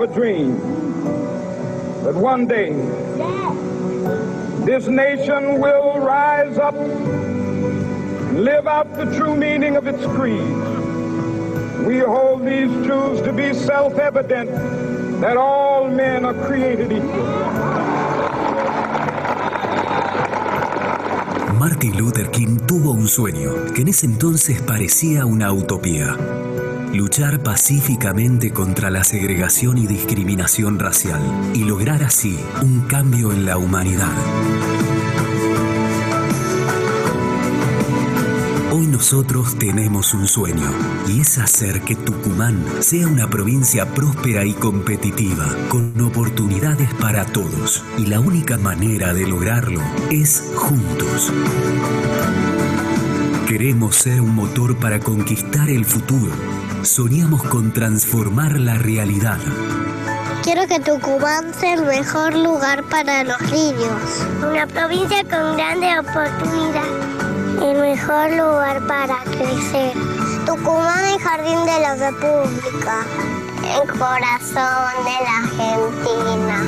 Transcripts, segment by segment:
A dream that one day this nation will rise up live out the true meaning of its creed. We hold these truths to be self-evident that all men are created equal. Martin Luther King tuvo un sueño que en ese entonces parecía una utopía luchar pacíficamente contra la segregación y discriminación racial y lograr así un cambio en la humanidad. Hoy nosotros tenemos un sueño y es hacer que Tucumán sea una provincia próspera y competitiva, con oportunidades para todos. Y la única manera de lograrlo es juntos. Queremos ser un motor para conquistar el futuro soñamos con transformar la realidad. Quiero que Tucumán sea el mejor lugar para los niños. Una provincia con grandes oportunidades. El mejor lugar para crecer. Tucumán es jardín de la República. El corazón de la Argentina.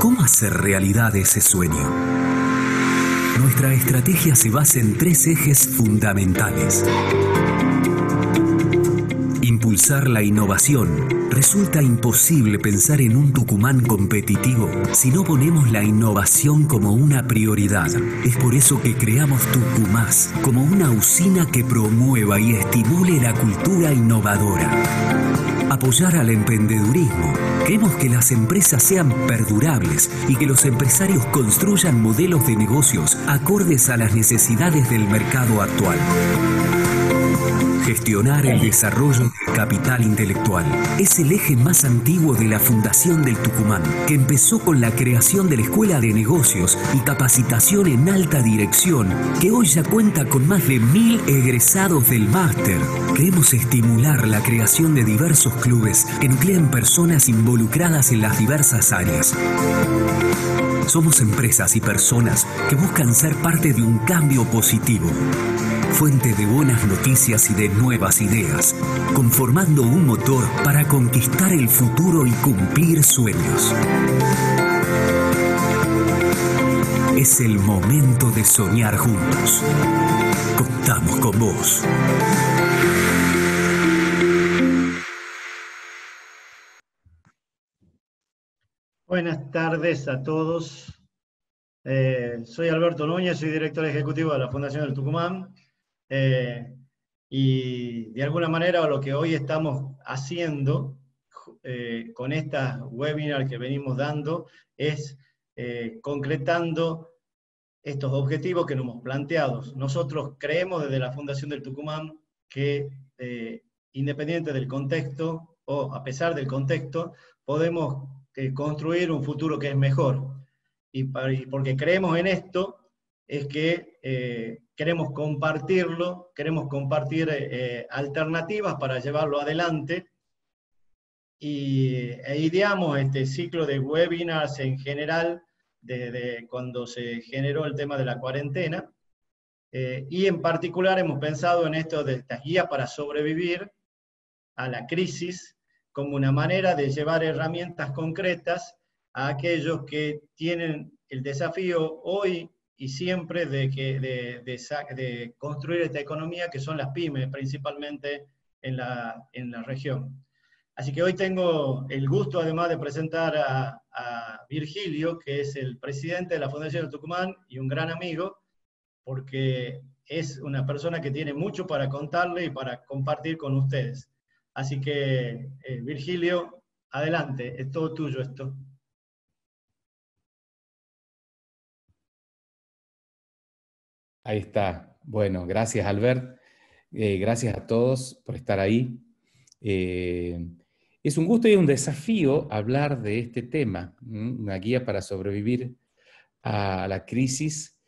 ¿Cómo hacer realidad ese sueño? Nuestra estrategia se basa en tres ejes fundamentales. Impulsar la innovación. Resulta imposible pensar en un Tucumán competitivo si no ponemos la innovación como una prioridad. Es por eso que creamos Tucumás como una usina que promueva y estimule la cultura innovadora apoyar al emprendedurismo. Queremos que las empresas sean perdurables y que los empresarios construyan modelos de negocios acordes a las necesidades del mercado actual. Gestionar el desarrollo capital intelectual es el eje más antiguo de la Fundación del Tucumán, que empezó con la creación de la Escuela de Negocios y capacitación en alta dirección, que hoy ya cuenta con más de mil egresados del máster. Queremos estimular la creación de diversos clubes que nuclean personas involucradas en las diversas áreas. Somos empresas y personas que buscan ser parte de un cambio positivo fuente de buenas noticias y de nuevas ideas, conformando un motor para conquistar el futuro y cumplir sueños. Es el momento de soñar juntos. Contamos con vos. Buenas tardes a todos. Eh, soy Alberto Núñez, soy director ejecutivo de la Fundación del Tucumán eh, y de alguna manera lo que hoy estamos haciendo eh, con estas webinar que venimos dando es eh, concretando estos objetivos que nos hemos planteado. Nosotros creemos desde la Fundación del Tucumán que independiente del contexto o a pesar del contexto, podemos construir un futuro que es mejor. y porque creemos en esto, es que eh, queremos compartirlo, queremos compartir eh, alternativas para llevarlo adelante y, e ideamos este ciclo de webinars en general desde cuando se generó el tema de la cuarentena eh, y en particular hemos pensado en esto de estas guías para sobrevivir a la crisis como una manera de llevar herramientas concretas a aquellos que tienen el desafío hoy y siempre de, que, de, de, construir esta economía, que son las pymes principalmente en la, en la, región. Así que hoy tengo el gusto además de presentar a, Virgilio, que es el presidente de la Fundación de Tucumán y un gran amigo, porque es una persona que tiene mucho para contarle y para compartir con ustedes. Así que, eh, Virgilio, adelante, es todo tuyo esto. Ahí está. Bueno, gracias Albert. Eh, gracias a todos por estar ahí. Eh, es un gusto y un desafío hablar de este tema, una guía para sobrevivir a la crisis.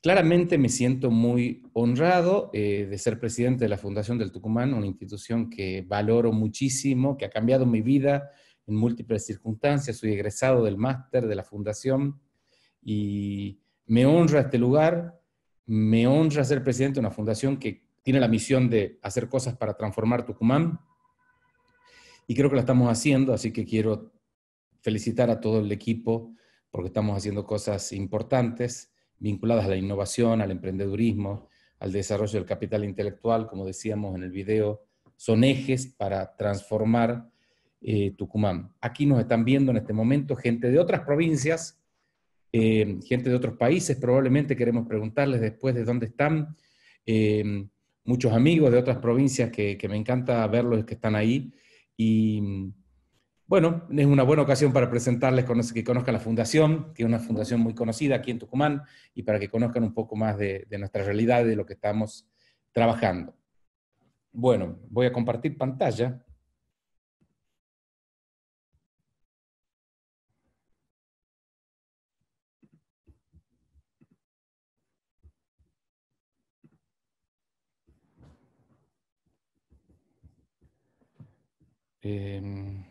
Claramente me siento muy honrado eh, de ser presidente de la Fundación del Tucumán, una institución que valoro muchísimo, que ha cambiado mi vida en múltiples circunstancias. Soy egresado del máster de la Fundación y me honra este lugar me honra ser presidente de una fundación que tiene la misión de hacer cosas para transformar Tucumán y creo que lo estamos haciendo, así que quiero felicitar a todo el equipo porque estamos haciendo cosas importantes vinculadas a la innovación, al emprendedurismo, al desarrollo del capital intelectual, como decíamos en el video, son ejes para transformar eh, Tucumán. Aquí nos están viendo en este momento gente de otras provincias eh, gente de otros países, probablemente queremos preguntarles después de dónde están, eh, muchos amigos de otras provincias que, me encanta verlos que están ahí. Y bueno, es una buena ocasión para presentarles, que conozcan la fundación, que es una fundación muy conocida aquí en Tucumán, y para que conozcan un poco más de, de nuestra realidad, de lo que estamos trabajando. Bueno, voy a compartir pantalla. Em,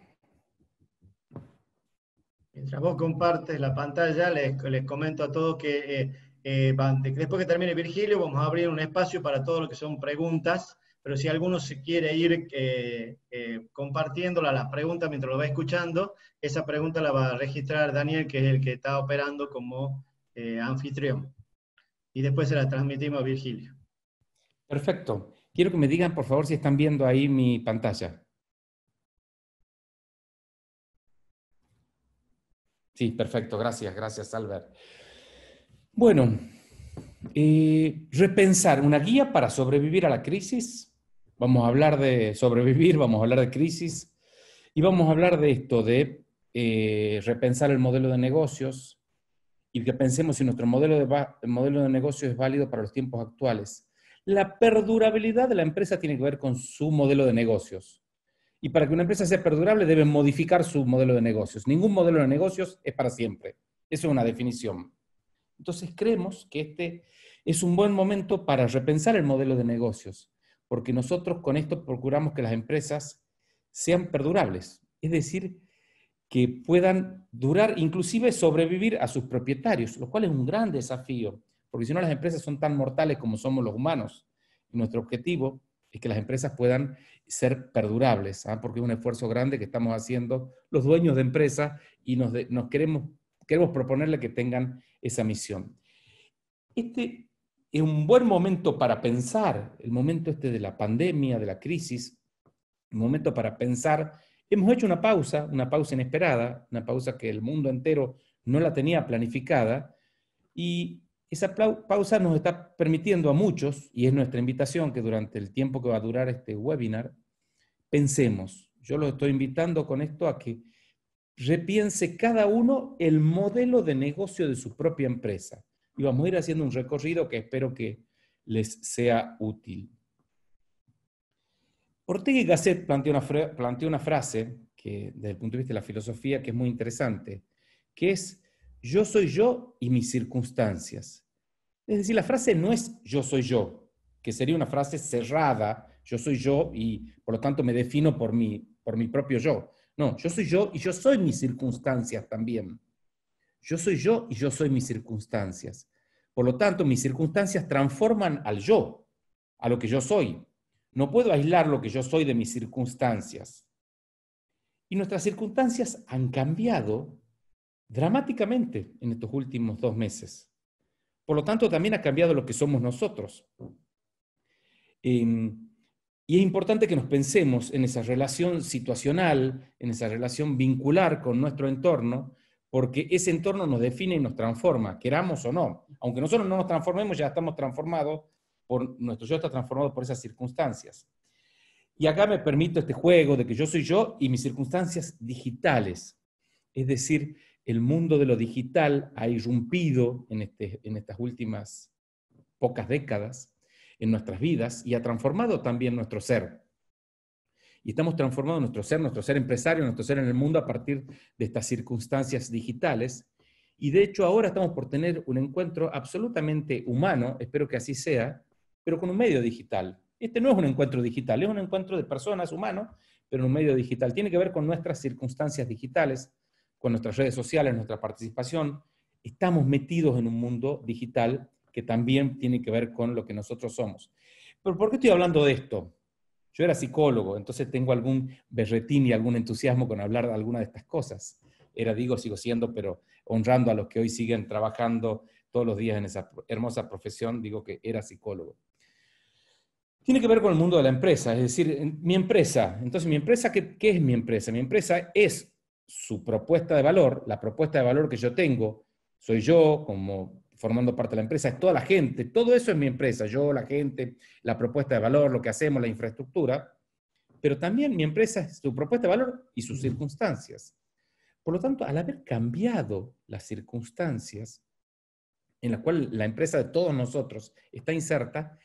mientras vos compartes la pantalla, les, comento a todos que eh, eh, después que termine Virgilio vamos a abrir un espacio para todo lo que son preguntas, pero si alguno se quiere ir eh, compartiendo las preguntas mientras lo va escuchando, esa pregunta la va a registrar Daniel, que es el que está operando como anfitrión. Y después se la transmitimos a Virgilio. Perfecto. Quiero que me digan, por favor, si están viendo ahí mi pantalla. Sí, perfecto. Gracias, gracias, Albert. Bueno, eh, repensar una guía para sobrevivir a la crisis. Vamos a hablar de sobrevivir, vamos a hablar de crisis y vamos a hablar de esto, de eh, repensar el modelo de negocios y que pensemos si nuestro modelo de, modelo de negocio es válido para los tiempos actuales. La perdurabilidad de la empresa tiene que ver con su modelo de negocios. Y para que una empresa sea perdurable debe modificar su modelo de negocios. Ningún modelo de negocios es para siempre. Esa es una definición. Entonces creemos que este es un buen momento para repensar el modelo de negocios, porque nosotros con esto procuramos que las empresas sean perdurables, es decir, que puedan durar, inclusive sobrevivir a sus propietarios, lo cual es un gran desafío, porque si no las empresas son tan mortales como somos los humanos. nuestro objetivo es que las empresas puedan ser perdurables, ¿ah? porque es un esfuerzo grande que estamos haciendo los dueños de empresas y nos, nos queremos, queremos proponerle que tengan esa misión. Este es un buen momento para pensar, el momento este de la pandemia, de la crisis, un momento para pensar. Hemos hecho una pausa, una pausa inesperada, una pausa que el mundo entero no la tenía planificada, y esa pausa nos está permitiendo a muchos, y es nuestra invitación que durante el tiempo que va a durar este webinar, pensemos. Yo los estoy invitando con esto a que repiense cada uno el modelo de negocio de su propia empresa. Y vamos a ir haciendo un recorrido que espero que les sea útil. Ortega y Gasset planteó una, una frase que desde el punto de vista de la filosofía que es muy interesante, que es yo soy yo y mis circunstancias. Es decir, la frase no es yo soy yo, que sería una frase cerrada, yo soy yo y por lo tanto me defino por mi, por mi propio yo. No, yo soy yo y yo soy mis circunstancias también. Yo soy yo y yo soy mis circunstancias. Por lo tanto, mis circunstancias transforman al yo, a lo que yo soy. No puedo aislar lo que yo soy de mis circunstancias. Y nuestras circunstancias han cambiado dramáticamente en estos últimos dos meses. Por lo tanto, también ha cambiado lo que somos nosotros. Em, y es importante que nos pensemos en esa relación situacional, en esa relación vincular con nuestro entorno, porque ese entorno nos define y nos transforma, queramos o no. Aunque nosotros no nos transformemos, ya estamos transformados, por, nuestro yo está transformado por esas circunstancias. Y acá me permito este juego de que yo soy yo y mis circunstancias digitales. Es decir, el mundo de lo digital ha irrumpido este, en, estas últimas pocas décadas en nuestras vidas y ha transformado también nuestro ser. Y estamos transformando nuestro ser, nuestro ser empresario, nuestro ser en el mundo a partir de estas circunstancias digitales. Y de hecho ahora estamos por tener un encuentro absolutamente humano, espero que así sea, pero con un medio digital. Este no es un encuentro digital, es un encuentro de personas, humanos, pero en un medio digital. Tiene que ver con nuestras circunstancias digitales, con nuestras redes sociales, nuestra participación, estamos metidos en un mundo digital que también tiene que ver con lo que nosotros somos. Pero ¿por qué estoy hablando de esto? Yo era psicólogo, entonces tengo algún berretín y algún entusiasmo con hablar de alguna de estas cosas. Era, digo, sigo siendo, pero honrando a los que hoy siguen trabajando todos los días en esa hermosa profesión, digo que era psicólogo. Tiene que ver con el mundo de la empresa, es decir, mi empresa. Entonces, ¿mi empresa qué, qué es mi empresa? Mi empresa es su propuesta de valor, la propuesta de valor que yo tengo, soy yo como formando parte de la empresa, es toda la gente, todo eso es mi empresa, yo, la gente, la propuesta de valor, lo que hacemos, la infraestructura, pero también mi empresa es su propuesta de valor y sus circunstancias. Por lo tanto, al haber cambiado las circunstancias en las cuales la empresa de todos nosotros está inserta,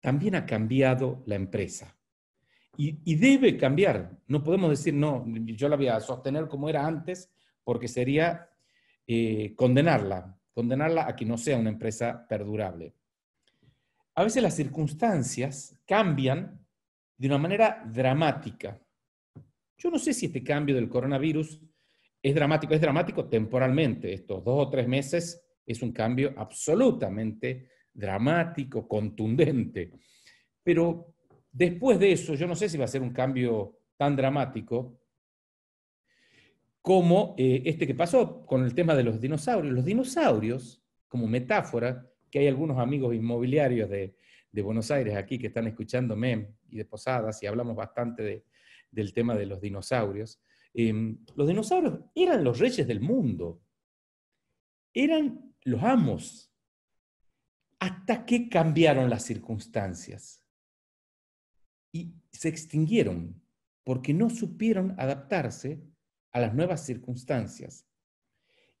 también ha cambiado la empresa y, debe cambiar. No podemos decir, no, yo la voy a sostener como era antes, porque sería eh, condenarla, condenarla a que no sea una empresa perdurable. A veces las circunstancias cambian de una manera dramática. Yo no sé si este cambio del coronavirus es dramático, es dramático temporalmente. Estos dos o tres meses es un cambio absolutamente dramático, contundente. Pero Después de eso, yo no sé si va a ser un cambio tan dramático como eh, este que pasó con el tema de los dinosaurios. Los dinosaurios, como metáfora, que hay algunos amigos inmobiliarios de, Buenos Aires aquí que están escuchándome y de Posadas, y hablamos bastante del tema de los dinosaurios. Eh, los dinosaurios eran los reyes del mundo, eran los amos, hasta que cambiaron las circunstancias y se extinguieron porque no supieron adaptarse a las nuevas circunstancias.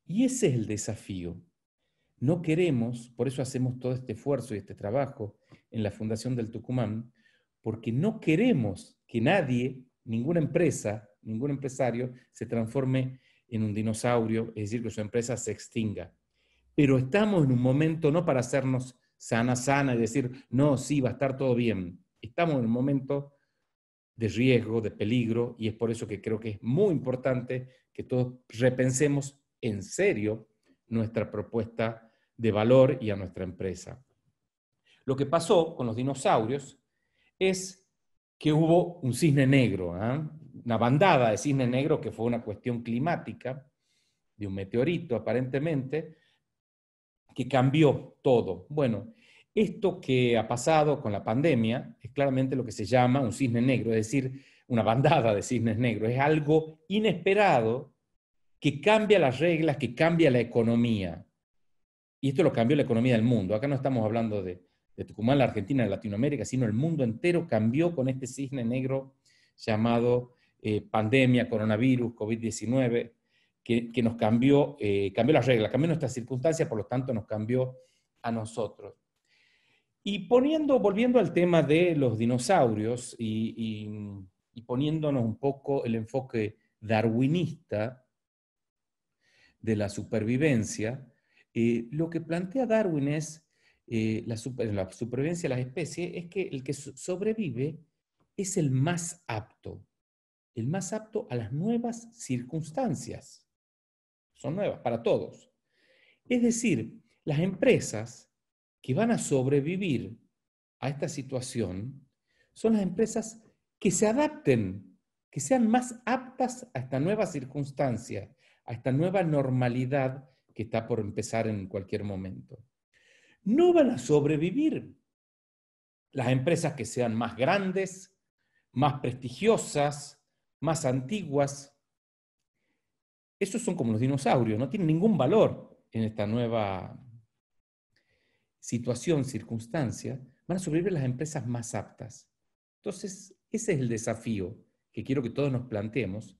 Y ese es el desafío. No queremos, por eso hacemos todo este esfuerzo y este trabajo en la Fundación del Tucumán, porque no queremos que nadie, ninguna empresa, ningún empresario se transforme en un dinosaurio, es decir, que su empresa se extinga. Pero estamos en un momento no para hacernos sana, sana y decir, no, sí, va a estar todo bien estamos en un momento de riesgo, de peligro, y es por eso que creo que es muy importante que todos repensemos en serio nuestra propuesta de valor y a nuestra empresa. Lo que pasó con los dinosaurios es que hubo un cisne negro, ¿ah? una bandada de cisne negro que fue una cuestión climática, de un meteorito aparentemente, que cambió todo. Bueno, esto que ha pasado con la pandemia es claramente lo que se llama un cisne negro, es decir, una bandada de cisnes negros. Es algo inesperado que cambia las reglas, que cambia la economía. Y esto lo cambió la economía del mundo. Acá no estamos hablando de, Tucumán, la Argentina, de Latinoamérica, sino el mundo entero cambió con este cisne negro llamado eh, pandemia, coronavirus, COVID-19, que, nos cambió, eh, cambió las reglas, cambió nuestras circunstancias, por lo tanto nos cambió a nosotros. Y poniendo, volviendo al tema de los dinosaurios y, poniéndonos un poco el enfoque darwinista de la supervivencia, eh, lo que plantea Darwin es eh, la, supervivencia de las especies es que el que sobrevive es el más apto, el más apto a las nuevas circunstancias. Son nuevas para todos. Es decir, las empresas que van a sobrevivir a esta situación son las empresas que se adapten, que sean más aptas a esta nueva circunstancia, a esta nueva normalidad que está por empezar en cualquier momento. No van a sobrevivir las empresas que sean más grandes, más prestigiosas, más antiguas. Esos son como los dinosaurios, no tienen ningún valor en esta nueva situación, circunstancia, van a sobrevivir las empresas más aptas. Entonces, ese es el desafío que quiero que todos nos planteemos,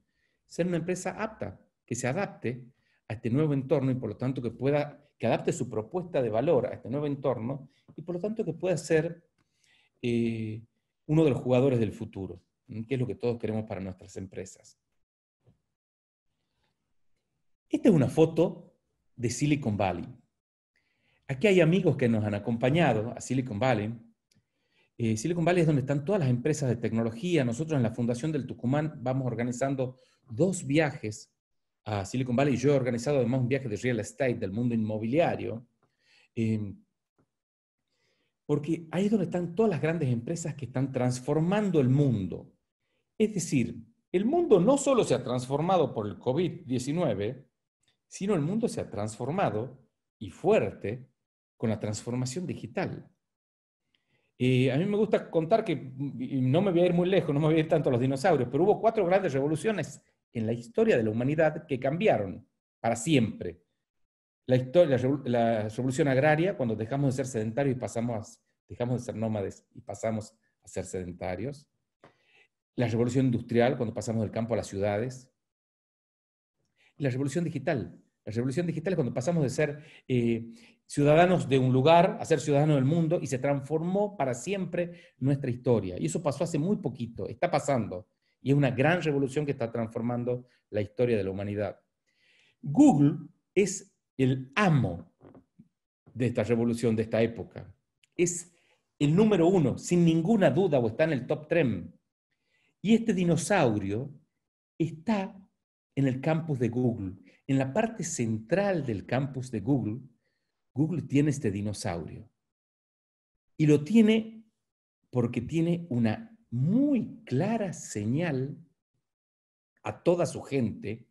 ser una empresa apta, que se adapte a este nuevo entorno y por lo tanto que pueda, que adapte su propuesta de valor a este nuevo entorno y por lo tanto que pueda ser eh, uno de los jugadores del futuro, que es lo que todos queremos para nuestras empresas. Esta es una foto de Silicon Valley. Aquí hay amigos que nos han acompañado a Silicon Valley. Eh, Silicon Valley es donde están todas las empresas de tecnología. Nosotros en la Fundación del Tucumán vamos organizando dos viajes a Silicon Valley. Yo he organizado además un viaje de real estate del mundo inmobiliario. Em, porque ahí es donde están todas las grandes empresas que están transformando el mundo. Es decir, el mundo no solo se ha transformado por el COVID-19, sino el mundo se ha transformado y fuerte con la transformación digital. Eh, a mí me gusta contar que, no me voy a ir muy lejos, no me voy a ir tanto a los dinosaurios, pero hubo cuatro grandes revoluciones en la historia de la humanidad que cambiaron para siempre. La, historia, revolución agraria, cuando dejamos de ser sedentarios y pasamos, dejamos de ser nómades y pasamos a ser sedentarios. La revolución industrial, cuando pasamos del campo a las ciudades. la revolución digital. La revolución digital es cuando pasamos de ser eh, ciudadanos de un lugar a ser ciudadanos del mundo y se transformó para siempre nuestra historia. Y eso pasó hace muy poquito, está pasando. Y es una gran revolución que está transformando la historia de la humanidad. Google es el amo de esta revolución, de esta época. Es el número uno, sin ninguna duda, o está en el top 3. Y este dinosaurio está en el campus de Google, en la parte central del campus de Google, Google tiene este dinosaurio. Y lo tiene porque tiene una muy clara señal a toda su gente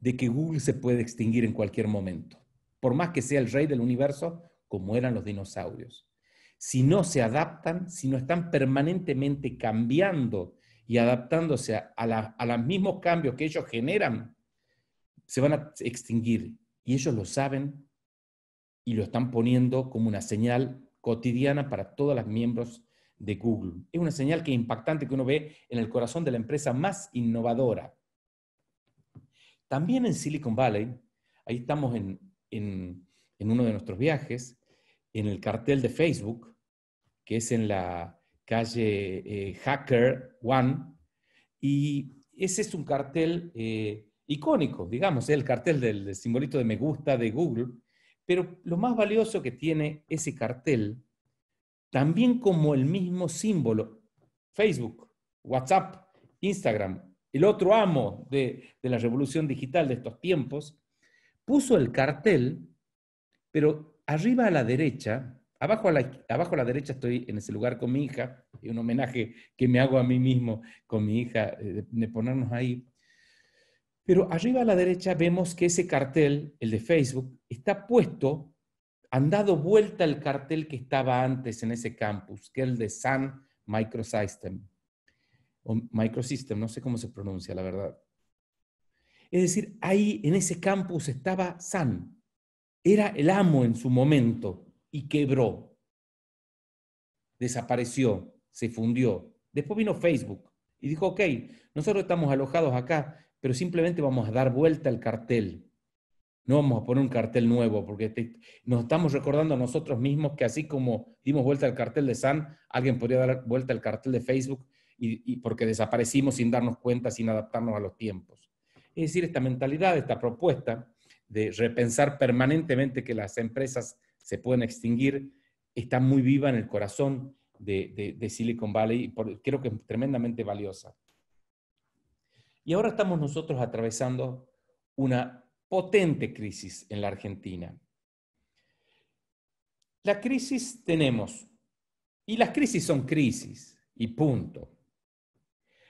de que Google se puede extinguir en cualquier momento, por más que sea el rey del universo, como eran los dinosaurios. Si no se adaptan, si no están permanentemente cambiando y adaptándose a, los mismos cambios que ellos generan, se van a extinguir. Y ellos lo saben y lo están poniendo como una señal cotidiana para todos los miembros de Google. Es una señal que es impactante que uno ve en el corazón de la empresa más innovadora. También en Silicon Valley, ahí estamos en, uno de nuestros viajes, en el cartel de Facebook, que es en la calle eh, Hacker One, y ese es un cartel eh, icónico, digamos, el cartel del, del simbolito de me gusta de Google, pero lo más valioso que tiene ese cartel, también como el mismo símbolo, Facebook, WhatsApp, Instagram, el otro amo de, la revolución digital de estos tiempos, puso el cartel, pero arriba a la derecha, abajo a la, abajo a la derecha estoy en ese lugar con mi hija, un homenaje que me hago a mí mismo con mi hija, eh, de ponernos ahí, pero arriba a la derecha vemos que ese cartel, el de Facebook, está puesto, han dado vuelta al cartel que estaba antes en ese campus, que es el de Sun Microsystem. O Microsystem, no sé cómo se pronuncia, la verdad. Es decir, ahí en ese campus estaba San. Era el amo en su momento y quebró. Desapareció, se fundió. Después vino Facebook y dijo, ok, nosotros estamos alojados acá, pero simplemente vamos a dar vuelta al cartel. No vamos a poner un cartel nuevo, porque nos estamos recordando a nosotros mismos que así como dimos vuelta al cartel de San, alguien podría dar vuelta al cartel de Facebook y, porque desaparecimos sin darnos cuenta, sin adaptarnos a los tiempos. Es decir, esta mentalidad, esta propuesta de repensar permanentemente que las empresas se pueden extinguir, está muy viva en el corazón de, Silicon Valley y creo que es tremendamente valiosa. Y ahora estamos nosotros atravesando una potente crisis en la Argentina. La crisis tenemos, y las crisis son crisis, y punto.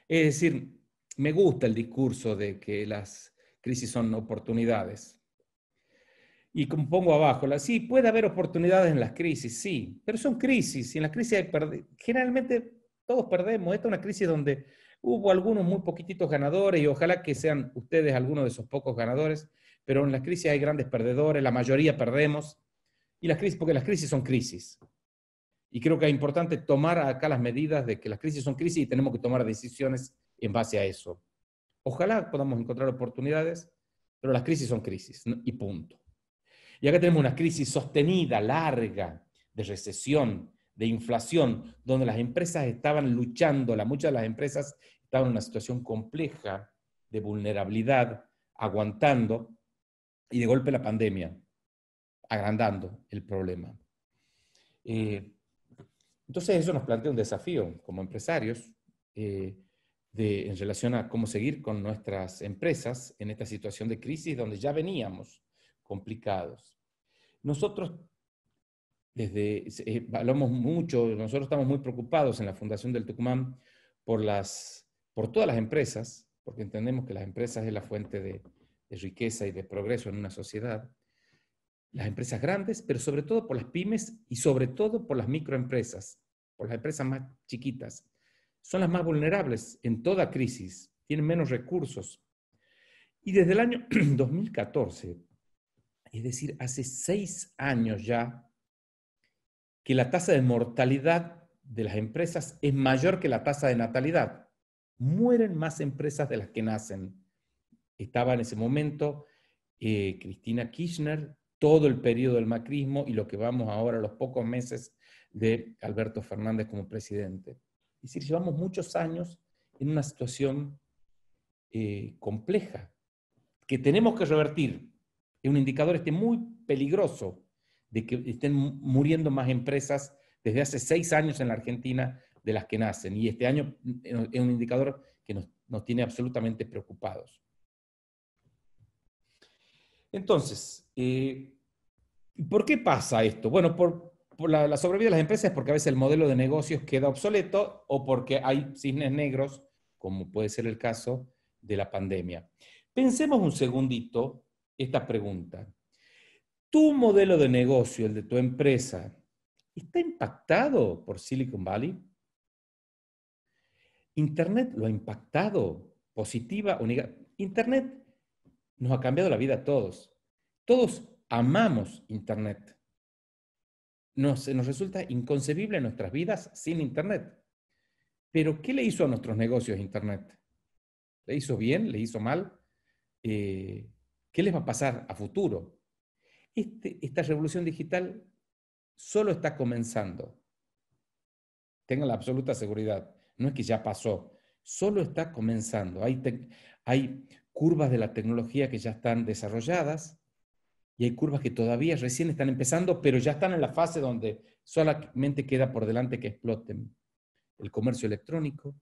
Es decir, me gusta el discurso de que las crisis son oportunidades. Y como pongo abajo, sí, puede haber oportunidades en las crisis, sí, pero son crisis, y en las crisis hay generalmente todos perdemos. Esta es una crisis donde Hubo algunos muy poquititos ganadores y ojalá que sean ustedes algunos de esos pocos ganadores, pero en las crisis hay grandes perdedores, la mayoría perdemos, y las crisis, porque las crisis son crisis. Y creo que es importante tomar acá las medidas de que las crisis son crisis y tenemos que tomar decisiones en base a eso. Ojalá podamos encontrar oportunidades, pero las crisis son crisis, y punto. Y acá tenemos una crisis sostenida, larga, de recesión, de inflación, donde las empresas estaban luchando, muchas de las empresas estaban en una situación compleja de vulnerabilidad, aguantando, y de golpe la pandemia, agrandando el problema. Eh, entonces eso nos plantea un desafío como empresarios eh, de, en relación a cómo seguir con nuestras empresas en esta situación de crisis donde ya veníamos complicados. Nosotros desde, eh, mucho, nosotros estamos muy preocupados en la Fundación del Tucumán por, las, por todas las empresas, porque entendemos que las empresas es la fuente de riqueza y de progreso en una sociedad, las empresas grandes, pero sobre todo por las pymes y sobre todo por las microempresas, por las empresas más chiquitas. Son las más vulnerables en toda crisis, tienen menos recursos. Y desde el año 2014, es decir, hace seis años ya, que la tasa de mortalidad de las empresas es mayor que la tasa de natalidad. Mueren más empresas de las que nacen. Estaba en ese momento eh, Cristina Kirchner, todo el periodo del macrismo y lo que vamos ahora, los pocos meses de Alberto Fernández como presidente. Es decir, llevamos muchos años en una situación eh, compleja que tenemos que revertir. Es un indicador este muy peligroso de que estén muriendo más empresas desde hace seis años en la Argentina de las que nacen. Y este año eh, es un indicador que nos, tiene absolutamente preocupados. Entonces, eh, ¿por qué pasa esto? Bueno, por, la, la, de las empresas porque a veces el modelo de negocios queda obsoleto o porque hay cisnes negros, como puede ser el caso de la pandemia. Pensemos un segundito esta pregunta tu modelo de negocio, el de tu empresa, está impactado por Silicon Valley? ¿Internet lo ha impactado? ¿Positiva o negativa? Internet nos ha cambiado la vida a todos. Todos amamos Internet. Nos, nos resulta inconcebible nuestras vidas sin Internet. Pero ¿qué le hizo a nuestros negocios Internet? ¿Le hizo bien? ¿Le hizo mal? Eh, ¿Qué les va a pasar a futuro? Este, esta revolución digital solo está comenzando. Tengan la absoluta seguridad, no es que ya pasó, solo está comenzando. hay curvas de la tecnología que ya están desarrolladas y hay curvas que todavía recién están empezando, pero ya están en la fase donde solamente queda por delante que exploten. El comercio electrónico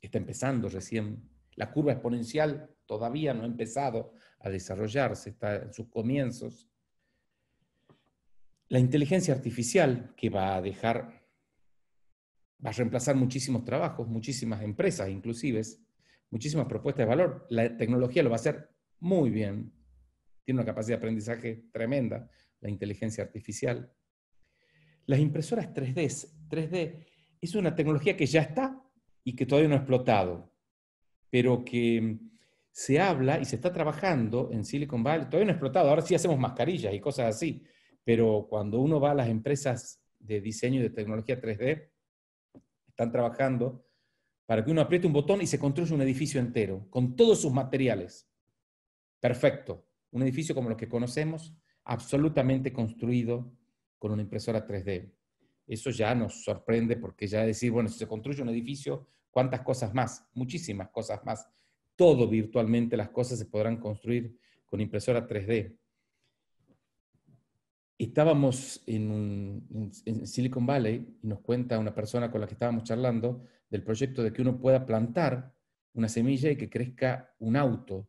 está empezando recién, la curva exponencial todavía no ha empezado, a desarrollarse, está en sus comienzos. La inteligencia artificial que va a dejar, va a reemplazar muchísimos trabajos, muchísimas empresas inclusive, muchísimas propuestas de valor. La tecnología lo va a hacer muy bien. Tiene una capacidad de aprendizaje tremenda la inteligencia artificial. Las impresoras 3D, 3D es una tecnología que ya está y que todavía no ha explotado, pero que se habla y se está trabajando en Silicon Valley, todavía no explotado, ahora sí hacemos mascarillas y cosas así, pero cuando uno va a las empresas de diseño y de tecnología 3D, están trabajando para que uno apriete un botón y se construya un edificio entero, con todos sus materiales. Perfecto. Un edificio como los que conocemos, absolutamente construido con una impresora 3D. Eso ya nos sorprende porque ya decir, bueno, si se construye un edificio, ¿cuántas cosas más? Muchísimas cosas más todo virtualmente, las cosas se podrán construir con impresora 3D. Estábamos en, Silicon Valley y nos cuenta una persona con la que estábamos charlando del proyecto de que uno pueda plantar una semilla y que crezca un auto.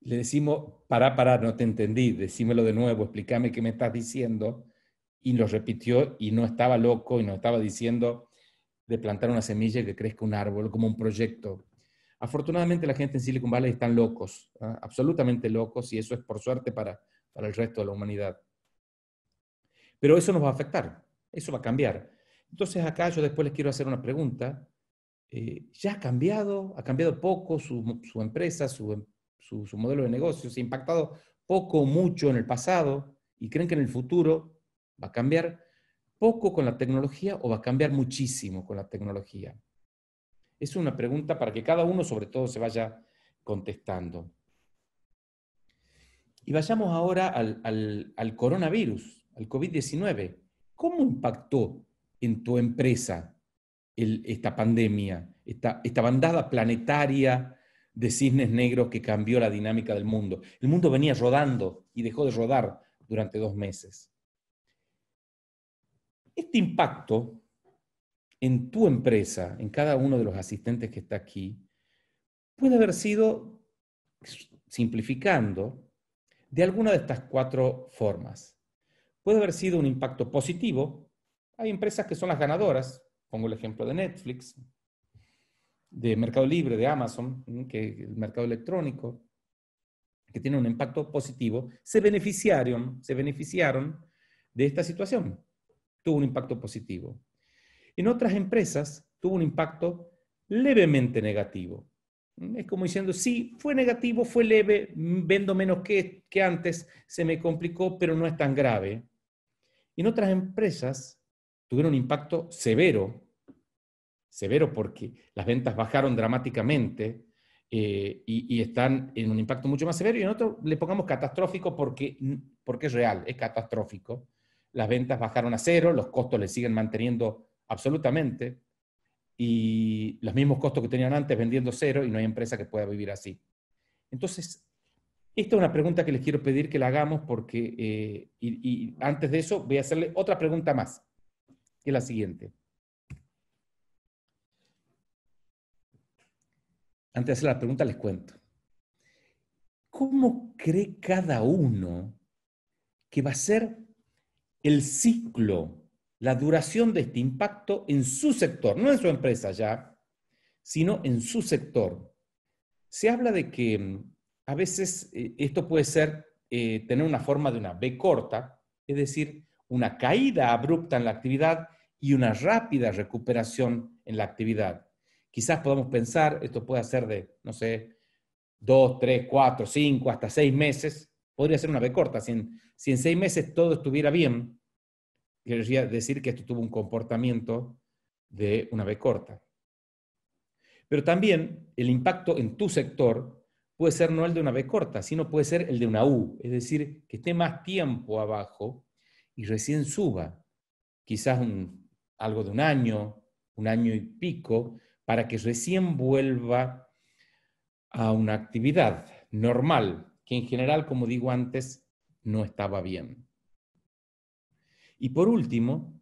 Le decimos, pará, pará, no te entendí, decímelo de nuevo, explícame qué me estás diciendo. Y lo repitió y no estaba loco y nos estaba diciendo de plantar una semilla y que crezca un árbol como un proyecto Afortunadamente la gente en Silicon Valley están locos, ¿ah? absolutamente locos, y eso es por suerte para, el resto de la humanidad. Pero eso nos va a afectar, eso va a cambiar. Entonces acá yo después les quiero hacer una pregunta. Eh, ¿Ya ha cambiado? ¿Ha cambiado poco su, empresa, su, su, modelo de negocio? ¿Se ha impactado poco o mucho en el pasado? ¿Y creen que en el futuro va a cambiar poco con la tecnología o va a cambiar muchísimo con la tecnología? Es una pregunta para que cada uno sobre todo se vaya contestando. Y vayamos ahora al, coronavirus, al COVID-19. ¿Cómo impactó en tu empresa esta pandemia, esta bandada planetaria de cisnes negros que cambió la dinámica del mundo? El mundo venía rodando y dejó de rodar durante dos meses. Este impacto en tu empresa, en cada uno de los asistentes que está aquí, puede haber sido, simplificando, de alguna de estas cuatro formas. Puede haber sido un impacto positivo. Hay empresas que son las ganadoras, pongo el ejemplo de Netflix, de Mercado Libre, de Amazon, que el mercado electrónico, que tiene un impacto positivo, se beneficiaron, se beneficiaron de esta situación. Tuvo un impacto positivo. En otras empresas tuvo un impacto levemente negativo. Es como diciendo, sí, fue negativo, fue leve, vendo menos que, antes, se me complicó, pero no es tan grave. En otras empresas tuvieron un impacto severo, severo porque las ventas bajaron dramáticamente eh, y, están en un impacto mucho más severo, y en otro le pongamos catastrófico porque, porque es real, es catastrófico. Las ventas bajaron a cero, los costos le siguen manteniendo absolutamente, y los mismos costos que tenían antes vendiendo cero y no hay empresa que pueda vivir así. Entonces, esta es una pregunta que les quiero pedir que la hagamos porque, eh, y, y, antes de eso, voy a hacerle otra pregunta más, que es la siguiente. Antes de hacer la pregunta, les cuento. ¿Cómo cree cada uno que va a ser el ciclo la duración de este impacto en su sector, no en su empresa ya, sino en su sector. Se habla de que mm, a veces eh, esto puede ser eh, tener una forma de una B corta, es decir, una caída abrupta en la actividad y una rápida recuperación en la actividad. Quizás podamos pensar, esto puede ser de, no sé, dos, tres, cuatro, cinco, hasta seis meses. Podría ser una B corta. Si si en seis meses todo estuviera bien, Quiero decir que esto tuvo un comportamiento de una B corta. Pero también el impacto en tu sector puede ser no el de una B corta, sino puede ser el de una U, es decir, que esté más tiempo abajo y recién suba, quizás algo de un año, un año y pico, para que recién vuelva a una actividad normal, que en general, como digo antes, no estaba bien. Y por último,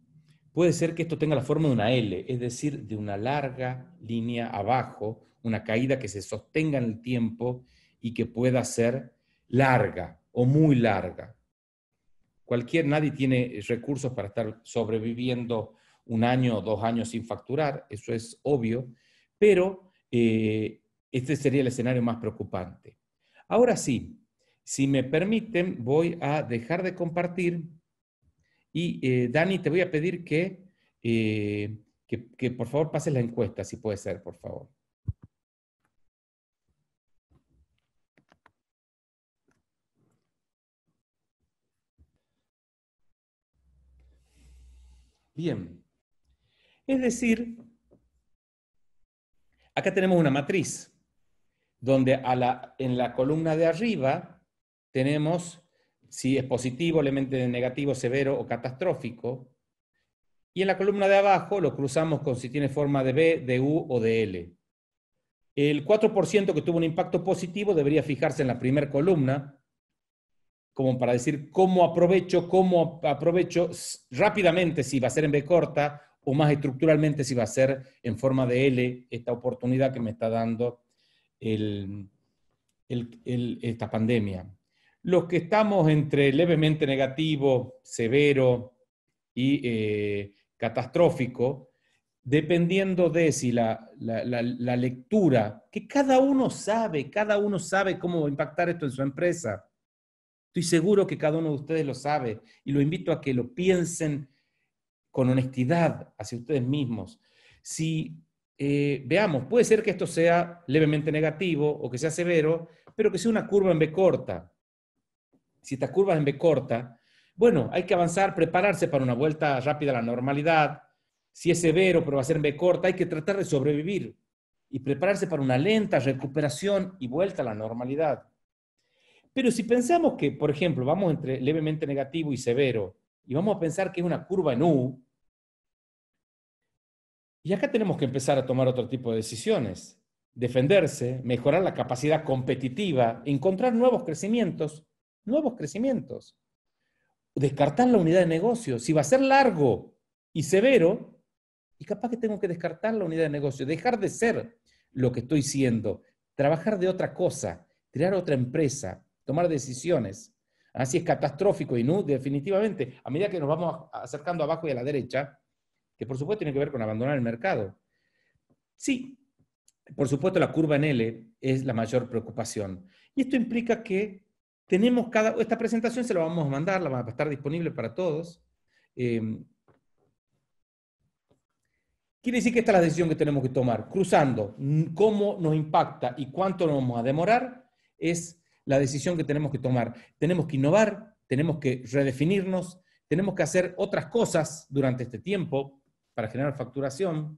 puede ser que esto tenga la forma de una L, es decir, de una larga línea abajo, una caída que se sostenga en el tiempo y que pueda ser larga o muy larga. Cualquier, nadie tiene recursos para estar sobreviviendo un año o dos años sin facturar, eso es obvio, pero eh, este sería el escenario más preocupante. Ahora sí, si me permiten, voy a dejar de compartir y eh, Dani, te voy a pedir eh, que, que, por favor pases la encuesta, si puede ser, por favor. Bien. Es decir, acá tenemos una matriz, donde en la columna de arriba tenemos si es positivo, elemento negativo, severo o catastrófico. Y en la columna de abajo lo cruzamos con si tiene forma de B, de U o de L. El 4% que tuvo un impacto positivo debería fijarse en la primera columna, como para decir cómo aprovecho, cómo aprovecho rápidamente si va a ser en B corta o más estructuralmente si va a ser en forma de L esta oportunidad que me está dando esta pandemia. Los que estamos entre levemente negativo, severo y eh, catastrófico, dependiendo de si la, lectura, que cada uno sabe, cada uno sabe cómo impactar esto en su empresa. Estoy seguro que cada uno de ustedes lo sabe y lo invito a que lo piensen con honestidad hacia ustedes mismos. Si eh, veamos, puede ser que esto sea levemente negativo o que sea severo, pero que sea una curva en B corta si curva es en B corta, bueno, hay que avanzar, prepararse para una vuelta rápida a la normalidad. Si es severo, pero va a ser en B corta, hay que tratar de sobrevivir y prepararse para una lenta recuperación y vuelta a la normalidad. Pero si pensamos que, por ejemplo, vamos entre levemente negativo y severo, y vamos a pensar que es una curva en U, y acá tenemos que empezar a tomar otro tipo de decisiones. Defenderse, mejorar la capacidad competitiva, encontrar nuevos crecimientos nuevos crecimientos. Descartar la unidad de negocio. Si va a ser largo y severo, y capaz que tengo que descartar la unidad de negocio, dejar de ser lo que estoy siendo, trabajar de otra cosa, crear otra empresa, tomar decisiones. Así ah, es catastrófico y no, definitivamente, a medida que nos vamos acercando abajo y a la derecha, que por supuesto tiene que ver con abandonar el mercado. Sí, por supuesto la curva en L es la mayor preocupación. Y esto implica que tenemos cada, esta presentación se la vamos a mandar, la va a estar disponible para todos. Em, quiere decir que esta es la decisión que tenemos que tomar. Cruzando, cómo nos impacta y cuánto nos vamos a demorar, es la decisión que tenemos que tomar. Tenemos que innovar, tenemos que redefinirnos, tenemos que hacer otras cosas durante este tiempo para generar facturación.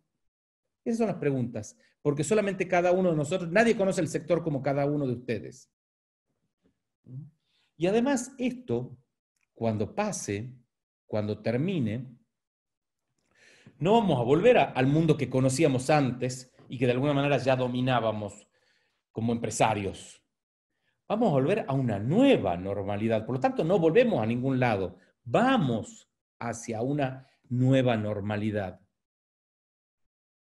Esas son las preguntas, porque solamente cada uno de nosotros, nadie conoce el sector como cada uno de ustedes. Y además esto, cuando pase, cuando termine, no vamos a volver al mundo que conocíamos antes y que de alguna manera ya dominábamos como empresarios. Vamos a volver a una nueva normalidad. Por lo tanto, no volvemos a ningún lado. Vamos hacia una nueva normalidad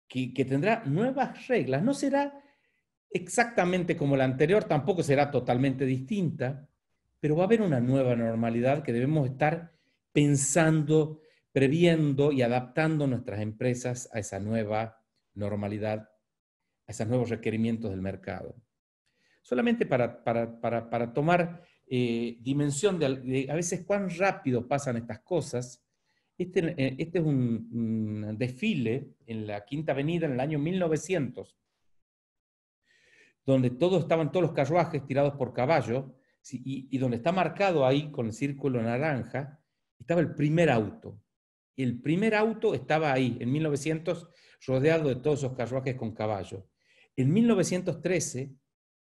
que, que tendrá nuevas reglas. No será exactamente como la anterior, tampoco será totalmente distinta, pero va a haber una nueva normalidad que debemos estar pensando, previendo y adaptando nuestras empresas a esa nueva normalidad, a esos nuevos requerimientos del mercado. Solamente para, tomar eh, dimensión de, a veces cuán rápido pasan estas cosas, este, eh, este es un desfile en la Quinta Avenida en el año 1900 donde todos estaban todos los carruajes tirados por caballo, y, donde está marcado ahí con el círculo naranja, estaba el primer auto. Y el primer auto estaba ahí, en 1900, rodeado de todos esos carruajes con caballo. En 1913,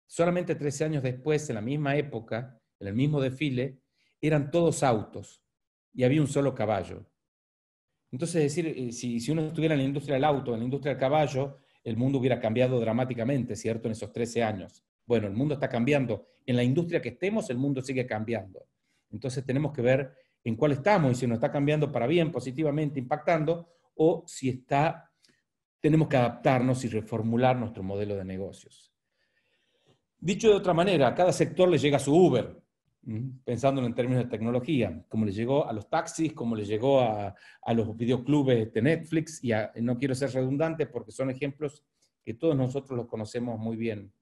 solamente 13 años después, en la misma época, en el mismo desfile, eran todos autos y había un solo caballo. Entonces, es decir, eh, si uno estuviera en la industria del auto, en la industria del caballo, el mundo hubiera cambiado dramáticamente, ¿cierto? En esos 13 años. Bueno, el mundo está cambiando. En la industria que estemos, el mundo sigue cambiando. Entonces tenemos que ver en cuál estamos y si nos está cambiando para bien, positivamente, impactando, o si está, tenemos que adaptarnos y reformular nuestro modelo de negocios. Dicho de otra manera, a cada sector le llega su Uber, Mm, pensándolo en términos de tecnología, como le llegó a los taxis, como le llegó a, los videoclubes de Netflix, y no quiero ser redundante porque son ejemplos que todos nosotros los conocemos muy bien.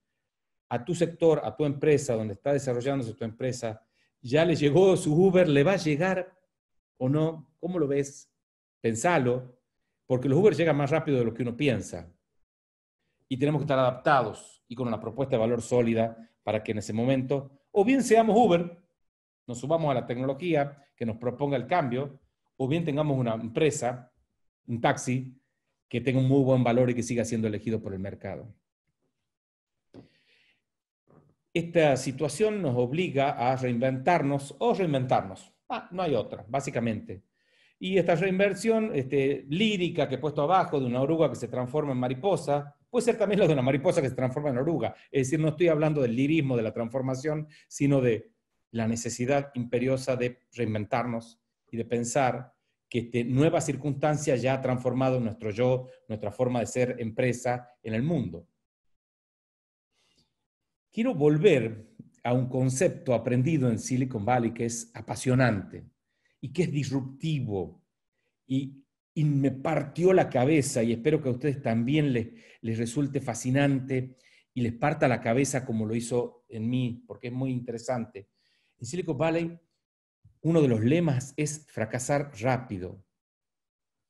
A tu sector, a tu empresa, donde está desarrollándose tu empresa, ya le llegó su Uber, le va a llegar o no, ¿cómo lo ves? Pensalo, porque los Uber llegan más rápido de lo que uno piensa. Y tenemos que estar adaptados y con una propuesta de valor sólida para que en ese momento o bien seamos Uber, nos subamos a la tecnología que nos proponga el cambio, o bien tengamos una empresa, un taxi, que tenga un muy buen valor y que siga siendo elegido por el mercado. Esta situación nos obliga a reinventarnos o reinventarnos. Ah, no hay otra, básicamente. Y esta reinversión este, lírica que he puesto abajo de una oruga que se transforma en mariposa, Puede ser también lo de una mariposa que se transforma en oruga. Es decir, no estoy hablando del lirismo, de la transformación, sino de la necesidad imperiosa de reinventarnos y de pensar que este, nueva circunstancia ya ha transformado nuestro yo, nuestra forma de ser empresa en el mundo. Quiero volver a un concepto aprendido en Silicon Valley que es apasionante y que es disruptivo y y me partió la cabeza y espero que a ustedes también les, resulte fascinante y les parta la cabeza como lo hizo en mí, porque es muy interesante. En Silicon Valley, uno de los lemas es fracasar rápido.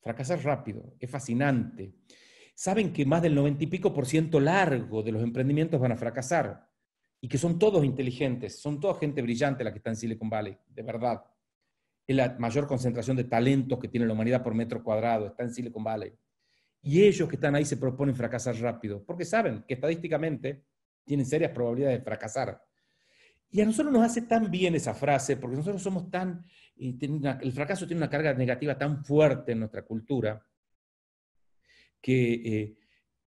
Fracasar rápido, es fascinante. Saben que más del 90 y pico por ciento largo de los emprendimientos van a fracasar y que son todos inteligentes, son toda gente brillante la que está en Silicon Valley, de verdad es la mayor concentración de talentos que tiene la humanidad por metro cuadrado, está en Silicon Valley. Y ellos que están ahí se proponen fracasar rápido, porque saben que estadísticamente tienen serias probabilidades de fracasar. Y a nosotros nos hace tan bien esa frase, porque nosotros somos tan, eh, el fracaso tiene una carga negativa tan fuerte en nuestra cultura, que, eh,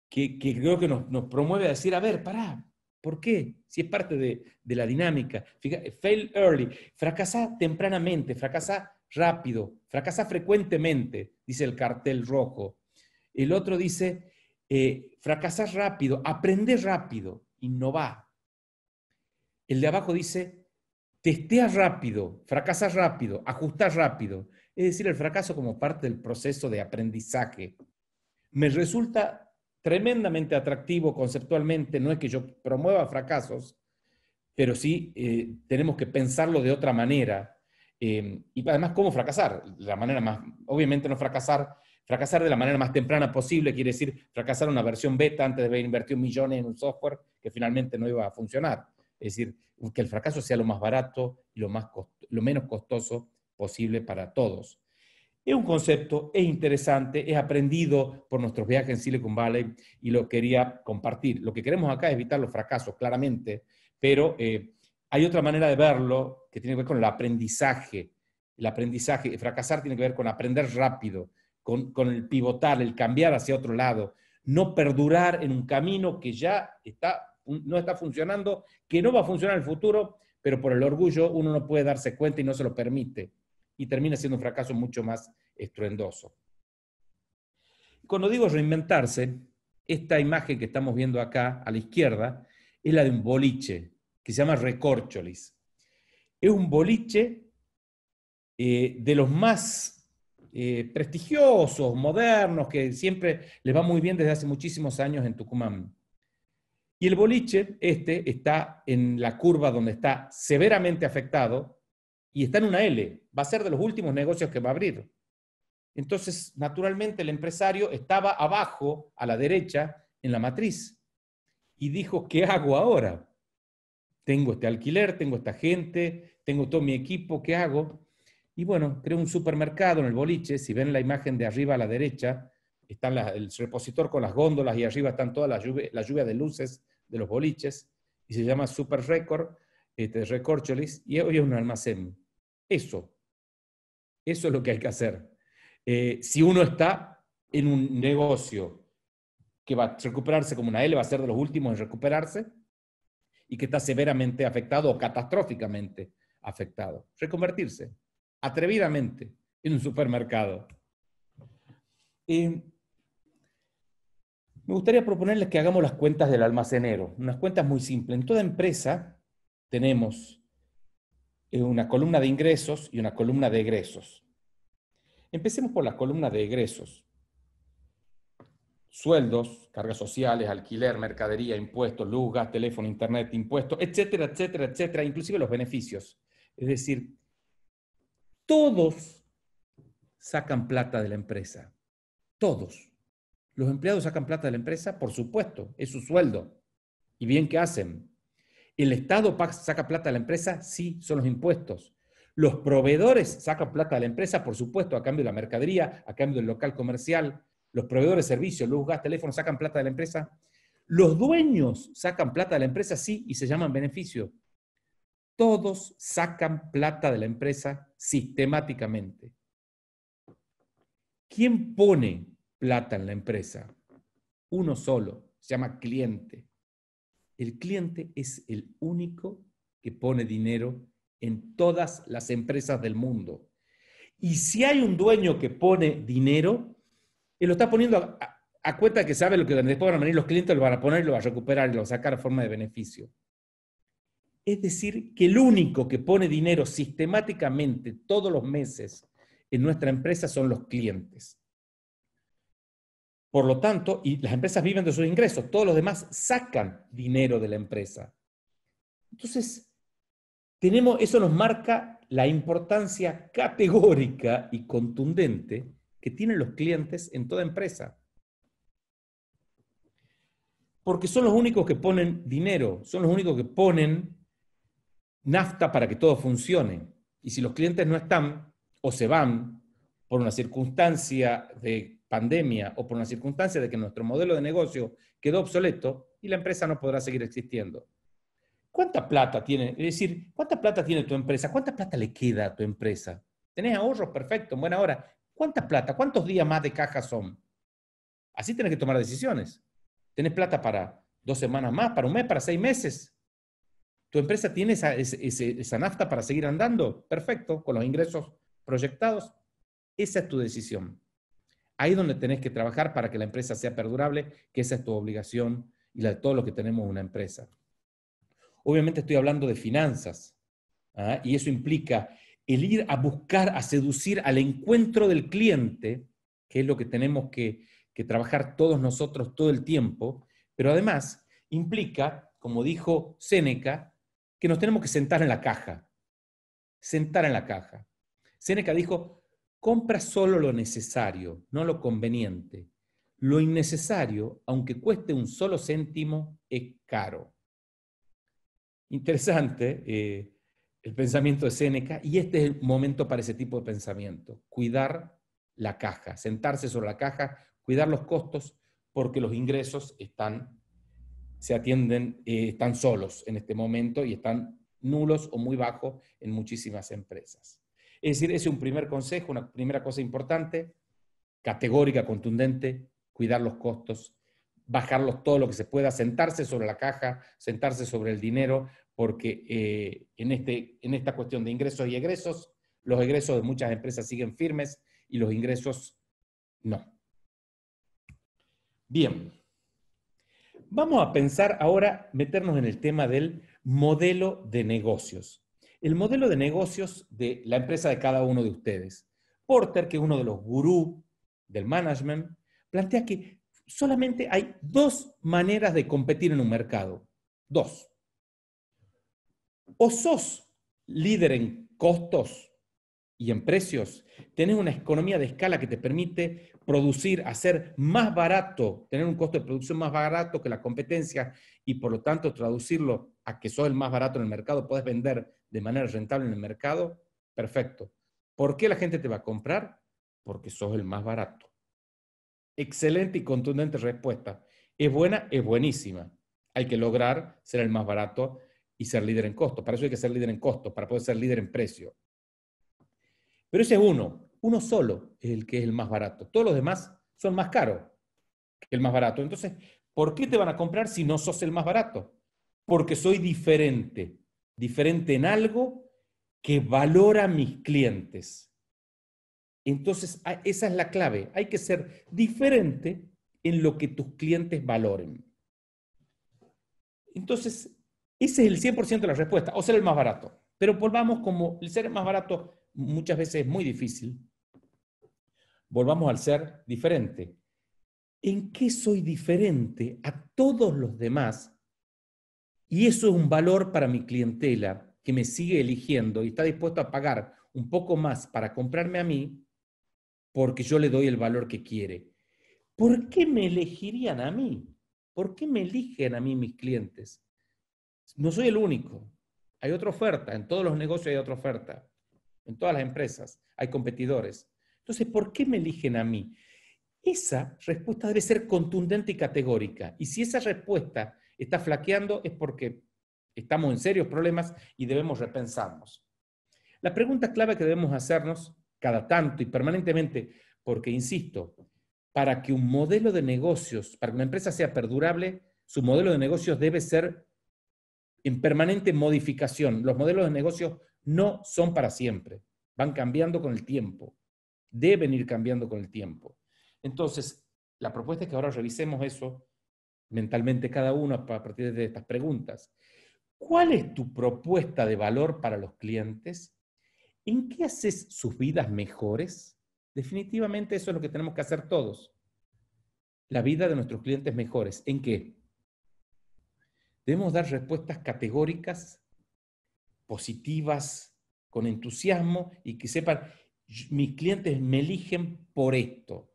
que, creo que nos, nos, promueve a decir, a ver, pará, ¿Por qué? Si es parte de, la dinámica. fail early. Fracasa tempranamente, fracasa rápido, fracasa frecuentemente, dice el cartel rojo. El otro dice, eh, fracasas rápido, aprende rápido, innova. El de abajo dice, testeas rápido, fracasas rápido, ajustas rápido. Es decir, el fracaso como parte del proceso de aprendizaje. Me resulta tremendamente atractivo conceptualmente, no es que yo promueva fracasos, pero sí eh, tenemos que pensarlo de otra manera. Eh, y además, ¿cómo fracasar? La manera más, obviamente no fracasar, fracasar de la manera más temprana posible, quiere decir fracasar una versión beta antes de haber invertido millones en un software que finalmente no iba a funcionar. Es decir, que el fracaso sea lo más barato y lo, más lo menos costoso posible para todos. Es un concepto, es interesante, es aprendido por nuestros viajes en Silicon Valley y lo quería compartir. Lo que queremos acá es evitar los fracasos, claramente, pero eh, hay otra manera de verlo que tiene que ver con el aprendizaje. El aprendizaje, fracasar tiene que ver con aprender rápido, con, el pivotar, el cambiar hacia otro lado, no perdurar en un camino que ya está, no está funcionando, que no va a funcionar en el futuro, pero por el orgullo uno no puede darse cuenta y no se lo permite y termina siendo un fracaso mucho más estruendoso. Cuando digo reinventarse, esta imagen que estamos viendo acá a la izquierda es la de un boliche que se llama Recorcholis. Es un boliche eh, de los más eh, prestigiosos, modernos, que siempre les va muy bien desde hace muchísimos años en Tucumán. Y el boliche, este, está en la curva donde está severamente afectado y está en una L, va a ser de los últimos negocios que va a abrir. Entonces, naturalmente, el empresario estaba abajo, a la derecha, en la matriz, y dijo, ¿qué hago ahora? Tengo este alquiler, tengo esta gente, tengo todo mi equipo, ¿qué hago? Y bueno, creo un supermercado en el boliche, si ven la imagen de arriba a la derecha, está el repositor con las góndolas y arriba están todas las lluvias la lluvia de luces de los boliches, y se llama Super Record, este, Cholis, y hoy es un almacén eso. Eso es lo que hay que hacer. Eh, si uno está en un negocio que va a recuperarse como una L, va a ser de los últimos en recuperarse y que está severamente afectado o catastróficamente afectado, reconvertirse atrevidamente en un supermercado. Eh, me gustaría proponerles que hagamos las cuentas del almacenero, unas cuentas muy simples. En toda empresa tenemos eh, una columna de ingresos y una columna de egresos. Empecemos por la columna de egresos. Sueldos, cargas sociales, alquiler, mercadería, impuestos, luz, gas, teléfono, internet, impuestos, etcétera, etcétera, etcétera, inclusive los beneficios. Es decir, todos sacan plata de la empresa. Todos. Los empleados sacan plata de la empresa, por supuesto, es su sueldo. Y bien ¿Qué hacen. ¿El Estado saca plata a la empresa? Sí, son los impuestos. Los proveedores sacan plata de la empresa, por supuesto, a cambio de la mercadería, a cambio del local comercial. Los proveedores de servicios, luz, gas, teléfono, sacan plata de la empresa. Los dueños sacan plata de la empresa, sí, y se llaman beneficio. Todos sacan plata de la empresa sistemáticamente. ¿Quién pone plata en la empresa? Uno solo, se llama cliente. El cliente es el único que pone dinero en todas las empresas del mundo. Y si hay un dueño que pone dinero, él lo está poniendo a, cuenta que sabe lo que después van a venir los clientes, lo van a poner y lo va a recuperar y lo va a sacar a forma de beneficio. Es decir, que el único que pone dinero sistemáticamente todos los meses en nuestra empresa son los clientes. Por lo tanto, y las empresas viven de sus ingresos, todos los demás sacan dinero de la empresa. Entonces, tenemos, eso nos marca la importancia categórica y contundente que tienen los clientes en toda empresa. Porque son los únicos que ponen dinero, son los únicos que ponen nafta para que todo funcione. Y si los clientes no están o se van por una circunstancia de pandemia o por una circunstancia de que nuestro modelo de negocio quedó obsoleto y la empresa no podrá seguir existiendo. ¿Cuánta plata tiene? Es decir, ¿cuánta plata tiene tu empresa? ¿Cuánta plata le queda a tu empresa? Tenés ahorros, perfecto, buena hora. ¿Cuánta plata? ¿Cuántos días más de caja son? Así tenés que tomar decisiones. ¿Tenés plata para dos semanas más, para un mes, para seis meses? ¿Tu empresa tiene esa nafta para seguir andando? Perfecto, con los ingresos proyectados. Esa es tu decisión. Ahí es donde tenés que trabajar para que la empresa sea perdurable, que esa es tu obligación y la de todo lo que tenemos una empresa. Obviamente estoy hablando de finanzas ¿ah? y eso implica el ir a buscar, a seducir al encuentro del cliente, que es lo que tenemos que, que trabajar todos nosotros todo el tiempo, pero además implica, como dijo Séneca, que nos tenemos que sentar en la caja. Sentar en la caja. Séneca dijo, Compra solo lo necesario, no lo conveniente. Lo innecesario, aunque cueste un solo céntimo, es caro. Interesante eh, el pensamiento de Séneca, y este es el momento para ese tipo de pensamiento. Cuidar la caja, sentarse sobre la caja, cuidar los costos, porque los ingresos están, se atienden, eh, están solos en este momento y están nulos o muy bajos en muchísimas empresas. Es decir, ese es un primer consejo, una primera cosa importante, categórica, contundente, cuidar los costos, bajarlos todo lo que se pueda, sentarse sobre la caja, sentarse sobre el dinero, porque eh, en, este, en esta cuestión de ingresos y egresos, los egresos de muchas empresas siguen firmes y los ingresos no. Bien, vamos a pensar ahora, meternos en el tema del modelo de negocios el modelo de negocios de la empresa de cada uno de ustedes. Porter, que es uno de los gurús del management, plantea que solamente hay dos maneras de competir en un mercado. Dos. O sos líder en costos y en precios, tener una economía de escala que te permite producir, hacer más barato, tener un costo de producción más barato que la competencia y por lo tanto traducirlo a que sos el más barato en el mercado, puedes vender de manera rentable en el mercado, perfecto. ¿Por qué la gente te va a comprar? Porque sos el más barato. Excelente y contundente respuesta. Es buena, es buenísima. Hay que lograr ser el más barato y ser líder en costo. Para eso hay que ser líder en costo, para poder ser líder en precio. Pero ese es uno, uno solo es el que es el más barato. Todos los demás son más caros que el más barato. Entonces, ¿por qué te van a comprar si no sos el más barato? Porque soy diferente, diferente en algo que valora a mis clientes. Entonces, esa es la clave. Hay que ser diferente en lo que tus clientes valoren. Entonces, ese es el 100% de la respuesta, o ser el más barato. Pero volvamos como el ser el más barato muchas veces es muy difícil. Volvamos al ser diferente. ¿En qué soy diferente a todos los demás? Y eso es un valor para mi clientela que me sigue eligiendo y está dispuesto a pagar un poco más para comprarme a mí porque yo le doy el valor que quiere. ¿Por qué me elegirían a mí? ¿Por qué me eligen a mí mis clientes? No soy el único. Hay otra oferta. En todos los negocios hay otra oferta en todas las empresas, hay competidores. Entonces, ¿por qué me eligen a mí? Esa respuesta debe ser contundente y categórica. Y si esa respuesta está flaqueando es porque estamos en serios problemas y debemos repensarnos. La pregunta clave que debemos hacernos cada tanto y permanentemente, porque insisto, para que un modelo de negocios, para que una empresa sea perdurable, su modelo de negocios debe ser en permanente modificación. Los modelos de negocios no son para siempre, van cambiando con el tiempo, deben ir cambiando con el tiempo. Entonces, la propuesta es que ahora revisemos eso mentalmente cada uno a partir de estas preguntas. ¿Cuál es tu propuesta de valor para los clientes? ¿En qué haces sus vidas mejores? Definitivamente eso es lo que tenemos que hacer todos. La vida de nuestros clientes mejores. ¿En qué? Debemos dar respuestas categóricas positivas, con entusiasmo y que sepan, mis clientes me eligen por esto.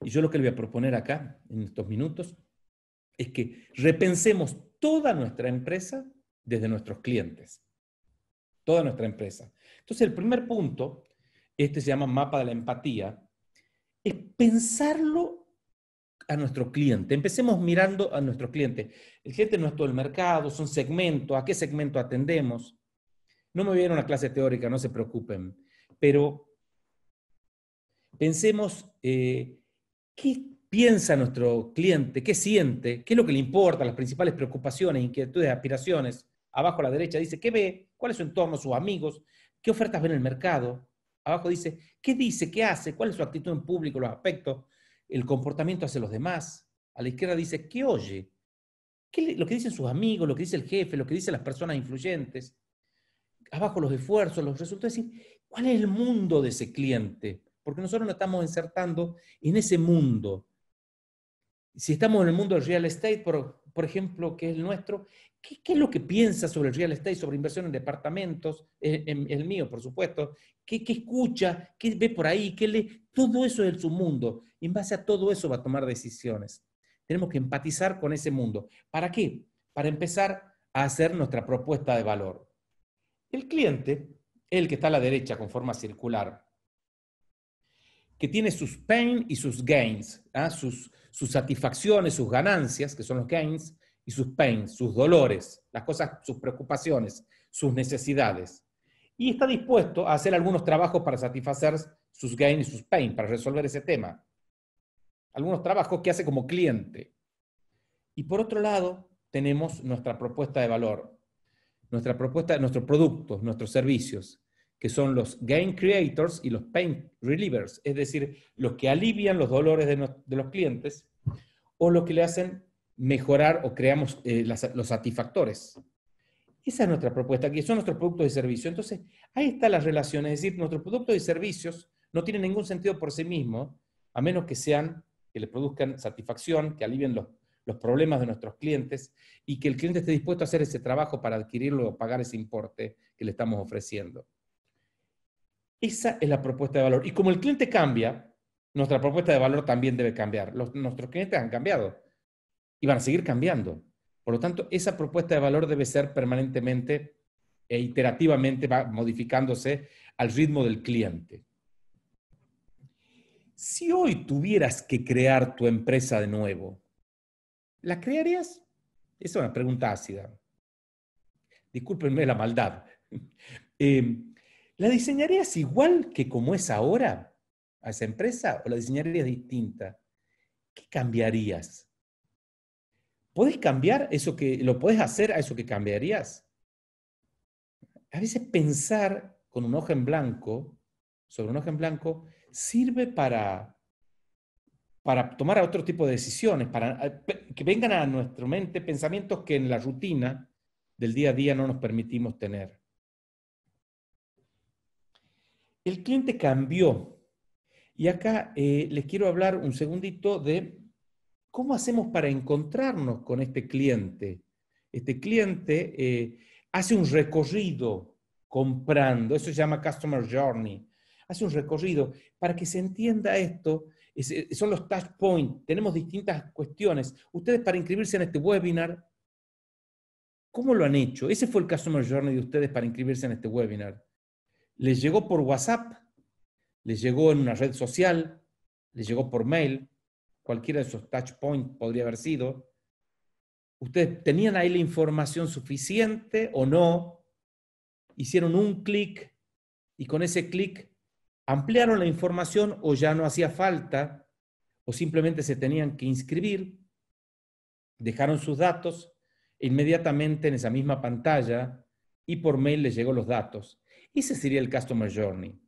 Y yo lo que le voy a proponer acá, en estos minutos, es que repensemos toda nuestra empresa desde nuestros clientes. Toda nuestra empresa. Entonces, el primer punto, este se llama mapa de la empatía, es pensarlo a nuestro cliente. Empecemos mirando a nuestro cliente. El cliente no es todo el mercado, son segmentos, a qué segmento atendemos. No me voy a, ir a una clase teórica, no se preocupen, pero pensemos eh, qué piensa nuestro cliente, qué siente, qué es lo que le importa, las principales preocupaciones, inquietudes, aspiraciones. Abajo a la derecha dice, ¿qué ve? ¿Cuál es su entorno, sus amigos? ¿Qué ofertas ve en el mercado? Abajo dice, ¿qué dice? ¿Qué hace? ¿Cuál es su actitud en público, los aspectos? el comportamiento hacia los demás. A la izquierda dice, ¿qué oye? ¿Qué, lo que dicen sus amigos, lo que dice el jefe, lo que dicen las personas influyentes. Abajo los esfuerzos, los resultados. Es decir, ¿cuál es el mundo de ese cliente? Porque nosotros nos estamos insertando en ese mundo. Si estamos en el mundo del real estate, por, por ejemplo, que es el nuestro, ¿Qué, es lo que piensa sobre el real estate, sobre inversión en departamentos? Eh, el mío, por supuesto. ¿Qué, escucha? ¿Qué ve por ahí? ¿Qué lee? Todo eso es su mundo. Y en base a todo eso va a tomar decisiones. Tenemos que empatizar con ese mundo. ¿Para qué? Para empezar a hacer nuestra propuesta de valor. El cliente, el que está a la derecha con forma circular, que tiene sus pain y sus gains, ¿ah? sus satisfacciones, sus ganancias, que son los gains, y sus pains, sus dolores, las cosas, sus preocupaciones, sus necesidades. Y está dispuesto a hacer algunos trabajos para satisfacer sus gains y sus pains, para resolver ese tema. Algunos trabajos que hace como cliente. Y por otro lado, tenemos nuestra propuesta de valor, nuestra propuesta, nuestros productos, nuestros servicios, que son los gain creators y los pain relievers, es decir, los que alivian los dolores de los clientes o los que le hacen mejorar o creamos eh, los satisfactores. Esa es nuestra propuesta aquí, son nuestros productos y servicios. Entonces, ahí está las relaciones, es decir, nuestros productos y servicios no tienen ningún sentido por sí mismos, a menos que sean, que le produzcan satisfacción, que alivien los, los problemas de nuestros clientes y que el cliente esté dispuesto a hacer ese trabajo para adquirirlo o pagar ese importe que le estamos ofreciendo. Esa es la propuesta de valor. Y como el cliente cambia, nuestra propuesta de valor también debe cambiar. nuestros clientes han cambiado van a seguir cambiando. Por lo tanto, esa propuesta de valor debe ser permanentemente e iterativamente va modificándose al ritmo del cliente. Si hoy tuvieras que crear tu empresa de nuevo, ¿la crearías? Esa es una pregunta ácida. Discúlpenme la maldad. Eh, ¿La diseñarías igual que como es ahora a esa empresa o la diseñarías distinta? ¿Qué cambiarías? Puedes cambiar eso que, lo puedes hacer a eso que cambiarías? A veces pensar con un ojo en blanco, sobre un ojo en blanco, sirve para, para tomar otro tipo de decisiones, para eh, que vengan a nuestra mente pensamientos que en la rutina del día a día no nos permitimos tener. El cliente cambió. Y acá eh, les quiero hablar un segundito de ¿cómo hacemos para encontrarnos con este cliente? Este cliente eh, hace un recorrido comprando, eso se llama Customer Journey, hace un recorrido. Para que se entienda esto, eh, son los touch points, tenemos distintas cuestiones. Ustedes para inscribirse en este webinar, ¿cómo lo han hecho? Ese fue el Customer Journey de ustedes para inscribirse en este webinar. ¿Les llegó por WhatsApp? ¿Les llegó en una red social? ¿Les llegó por mail? cualquiera de esos touch points podría haber sido, ustedes tenían ahí la información suficiente o no, hicieron un clic y con ese clic ampliaron la información o ya no hacía falta o simplemente se tenían que inscribir, dejaron sus datos, inmediatamente en esa misma pantalla y por mail les llegó los datos. Ese sería el Customer Journey.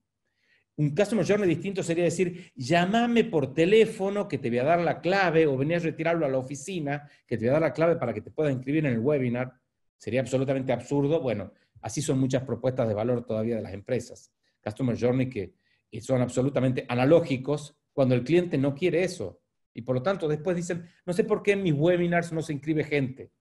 Un customer journey distinto sería decir, llámame por teléfono que te voy a dar la clave o venías a retirarlo a la oficina que te voy a dar la clave para que te puedas inscribir en el webinar. Sería absolutamente absurdo. Bueno, así son muchas propuestas de valor todavía de las empresas. Customer journey que eh, son absolutamente analógicos cuando el cliente no quiere eso. Y por lo tanto, después dicen, no sé por qué en mis webinars no se inscribe gente.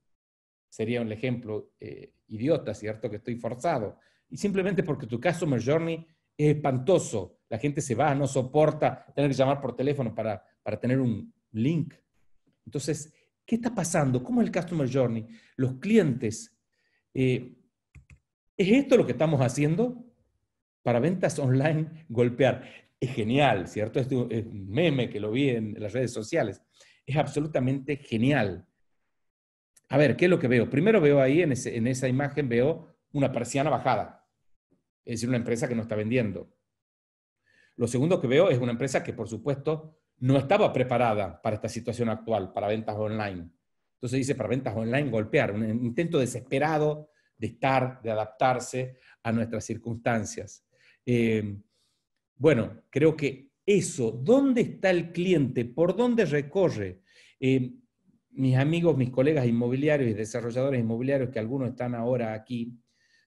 Sería un ejemplo eh, idiota, ¿cierto? Que estoy forzado. Y simplemente porque tu customer journey es espantoso. La gente se va, no soporta tener que llamar por teléfono para, para tener un link. Entonces, ¿qué está pasando? ¿Cómo es el Customer Journey? Los clientes, eh, ¿es esto lo que estamos haciendo? Para ventas online, golpear. Es genial, ¿cierto? Es un meme que lo vi en las redes sociales. Es absolutamente genial. A ver, ¿qué es lo que veo? Primero veo ahí, en, ese, en esa imagen, veo una persiana bajada es decir, una empresa que no está vendiendo. Lo segundo que veo es una empresa que, por supuesto, no estaba preparada para esta situación actual, para ventas online. Entonces dice, para ventas online, golpear, un intento desesperado de estar, de adaptarse a nuestras circunstancias. Eh, bueno, creo que eso, ¿dónde está el cliente? ¿Por dónde recorre? Eh, mis amigos, mis colegas inmobiliarios y desarrolladores inmobiliarios, que algunos están ahora aquí,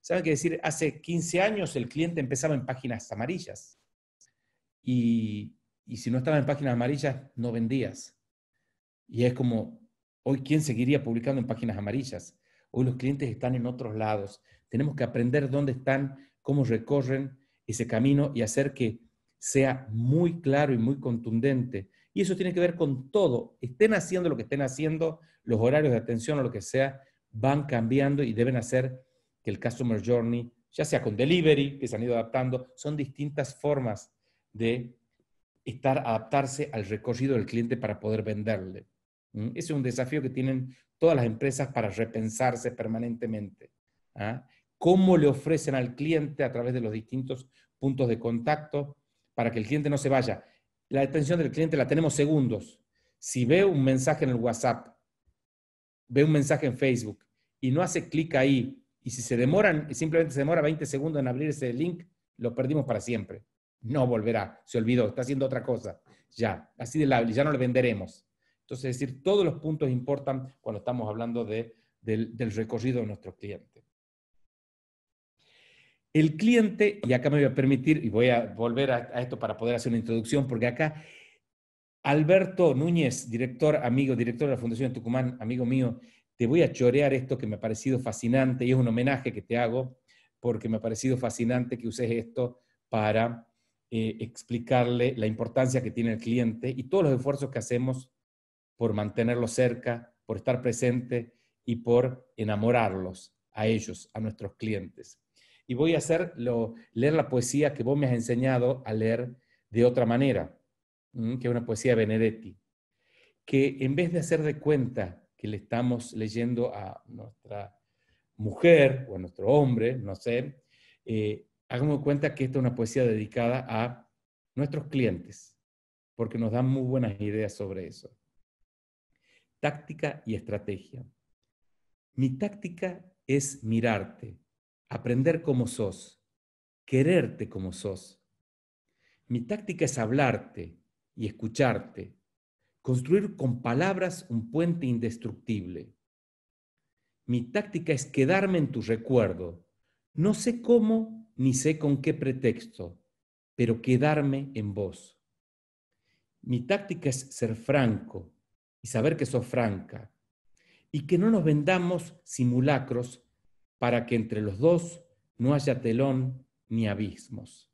¿Saben qué decir? Hace 15 años el cliente empezaba en páginas amarillas. Y, si no estaba en páginas amarillas, no vendías. Y es como, hoy, ¿quién seguiría publicando en páginas amarillas? Hoy los clientes están en otros lados. Tenemos que aprender dónde están, cómo recorren ese camino y hacer que sea muy claro y muy contundente. Y eso tiene que ver con todo. Estén haciendo lo que estén haciendo, los horarios de atención o lo que sea, van cambiando y deben hacer que el Customer Journey, ya sea con delivery, que se han ido adaptando, son distintas formas de estar, adaptarse al recorrido del cliente para poder venderle. Ese es un desafío que tienen todas las empresas para repensarse permanentemente. ¿ah? ¿Cómo le ofrecen al cliente a través de los distintos puntos de contacto para que el cliente no se vaya? La atención del cliente la tenemos segundos. Si ve un mensaje en el WhatsApp, ve un mensaje en Facebook y no hace clic ahí y si se demoran, simplemente se demora 20 segundos en abrir ese link, lo perdimos para siempre. No volverá, se olvidó, está haciendo otra cosa. Ya, así de la, ya no le venderemos. Entonces, es decir, todos los puntos importan cuando estamos hablando del, recorrido de nuestro cliente. El cliente, y acá me voy a permitir, y voy a volver a, a, esto para poder hacer una introducción, porque acá Alberto Núñez, director, amigo, director de la Fundación de Tucumán, amigo mío, te voy a chorear esto que me ha parecido fascinante y es un homenaje que te hago porque me ha parecido fascinante que uses esto para eh, explicarle la importancia que tiene el cliente y todos los esfuerzos que hacemos por mantenerlo cerca, por estar presente y por enamorarlos a ellos, a nuestros clientes. Y voy a hacer lo, leer la poesía que vos me has enseñado a leer de otra manera, que es una poesía de Benedetti, que en vez de hacer de cuenta que le estamos leyendo a nuestra mujer o a nuestro hombre, no sé, eh, hagamos cuenta que esta es una poesía dedicada a nuestros clientes, porque nos dan muy buenas ideas sobre eso. Táctica y estrategia. Mi táctica es mirarte, aprender como sos, quererte como sos. Mi táctica es hablarte y escucharte, construir con palabras un puente indestructible. Mi táctica es quedarme en tu recuerdo. No sé cómo ni sé con qué pretexto, pero quedarme en vos. Mi táctica es ser franco y saber que sos franca y que no nos vendamos simulacros para que entre los dos no haya telón ni abismos.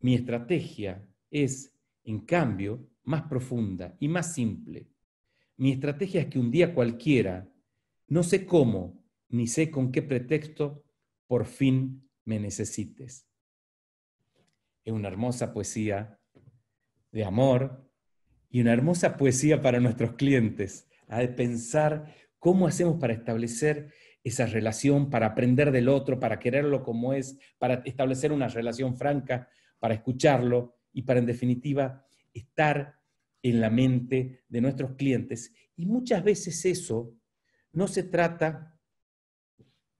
Mi estrategia es, en cambio, más profunda y más simple. Mi estrategia es que un día cualquiera, no sé cómo, ni sé con qué pretexto, por fin me necesites. Es una hermosa poesía de amor y una hermosa poesía para nuestros clientes, a pensar cómo hacemos para establecer esa relación, para aprender del otro, para quererlo como es, para establecer una relación franca, para escucharlo y para, en definitiva, estar en la mente de nuestros clientes. Y muchas veces eso no se trata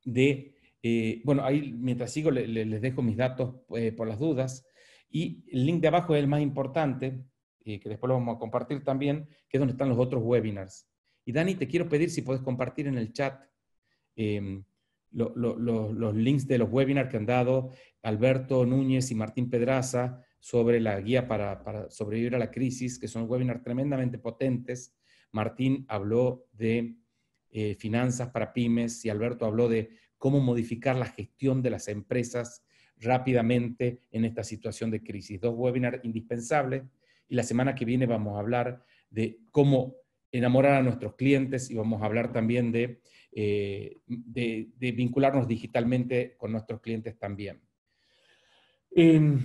de, eh, bueno, ahí mientras sigo les dejo mis datos eh, por las dudas, y el link de abajo es el más importante, eh, que después lo vamos a compartir también, que es donde están los otros webinars. Y Dani, te quiero pedir si puedes compartir en el chat em, los links de los webinars que han dado Alberto Núñez y Martín Pedraza, sobre la guía para, sobrevivir a la crisis, que son webinars tremendamente potentes. Martín habló de eh, finanzas para pymes y Alberto habló de cómo modificar la gestión de las empresas rápidamente en esta situación de crisis. Dos webinars indispensables y la semana que viene vamos a hablar de cómo enamorar a nuestros clientes y vamos a hablar también de, eh, de, vincularnos digitalmente con nuestros clientes también. Em,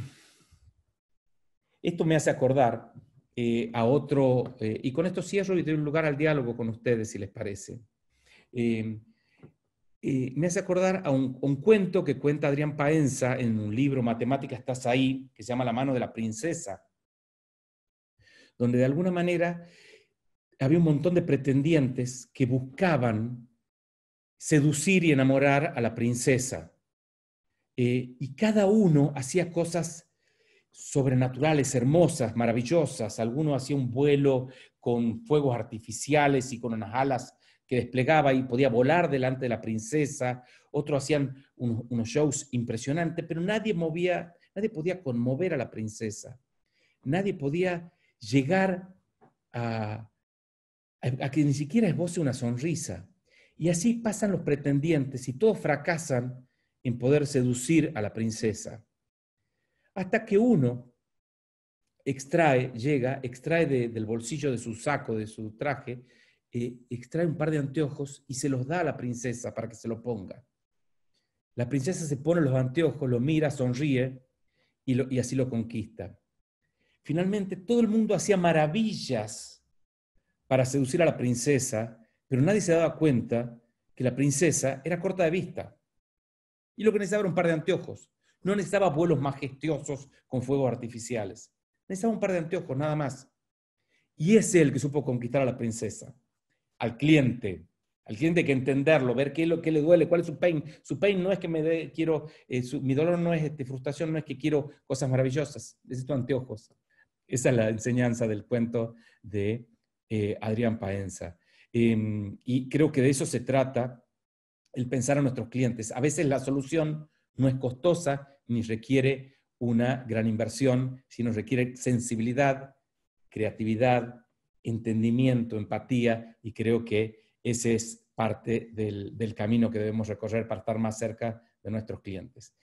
esto me hace acordar eh, a otro, eh, y con esto cierro y doy lugar al diálogo con ustedes, si les parece. Em, eh, me hace acordar a un, cuento que cuenta Adrián Paenza en un libro, Matemática estás ahí, que se llama La mano de la princesa, donde de alguna manera había un montón de pretendientes que buscaban seducir y enamorar a la princesa. y cada uno hacía cosas sobrenaturales, hermosas, maravillosas. Algunos hacían un vuelo con fuegos artificiales y con unas alas que desplegaba y podía volar delante de la princesa. Otros hacían unos, shows impresionantes, pero nadie movía, nadie podía conmover a la princesa. Nadie podía llegar a, a, que ni siquiera esboce una sonrisa. Y así pasan los pretendientes y todos fracasan en poder seducir a la princesa hasta que uno extrae, llega, extrae del bolsillo de su saco, de su traje, eh, extrae un par de anteojos y se los da a la princesa para que se lo ponga. La princesa se pone los anteojos, lo mira, sonríe y, y así lo conquista. Finalmente, todo el mundo hacía maravillas para seducir a la princesa, pero nadie se daba cuenta que la princesa era corta de vista y lo que necesitaba era un par de anteojos. No necesitaba vuelos majestuosos con fuegos artificiales. Necesitaba un par de anteojos, nada más. Y es el que supo conquistar a la princesa, al cliente. Al cliente hay que entenderlo, ver qué, es lo, que le duele, cuál es su pain. Su pain no es que me dé, quiero, eh, mi dolor no es este, frustración, no es que quiero cosas maravillosas. Necesito anteojos. Esa es la enseñanza del cuento de eh, Adrián Paenza. Em, y creo que de eso se trata el pensar a nuestros clientes. A veces la solución no es costosa ni requiere una gran inversión, sino requiere sensibilidad, creatividad, entendimiento, empatía, y creo que ese es parte del, camino que debemos recorrer para estar más cerca de nuestros clientes.